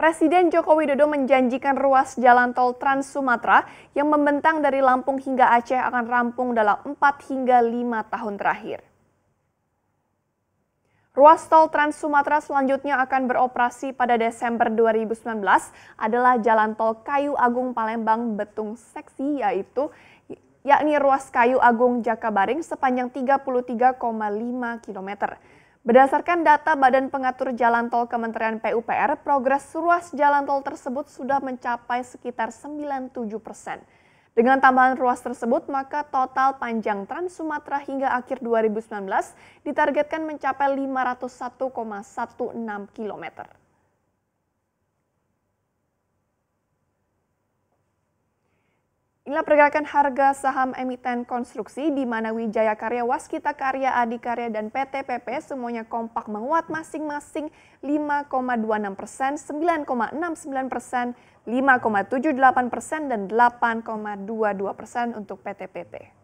Presiden Joko Widodo menjanjikan ruas jalan tol Trans Sumatera yang membentang dari Lampung hingga Aceh akan rampung dalam 4 hingga 5 tahun terakhir. Ruas tol Trans Sumatera selanjutnya akan beroperasi pada Desember 2019 adalah jalan tol Kayu Agung Palembang Betung Seksi yaitu yakni ruas Kayu Agung Jakabaring sepanjang 33,5 km. Berdasarkan data Badan Pengatur Jalan Tol Kementerian PUPR, progres ruas jalan tol tersebut sudah mencapai sekitar 97 persen. Dengan tambahan ruas tersebut, maka total panjang Trans Sumatera hingga akhir 2019 ditargetkan mencapai 501,16 kilometer. Inilah pergerakan harga saham emiten konstruksi di mana Wijaya Karya, Waskita Karya, Adikarya, dan PT PP semuanya kompak menguat masing-masing 5,26 persen, 9,69 persen, 5,78 persen, dan 8,22 persen untuk PT PP.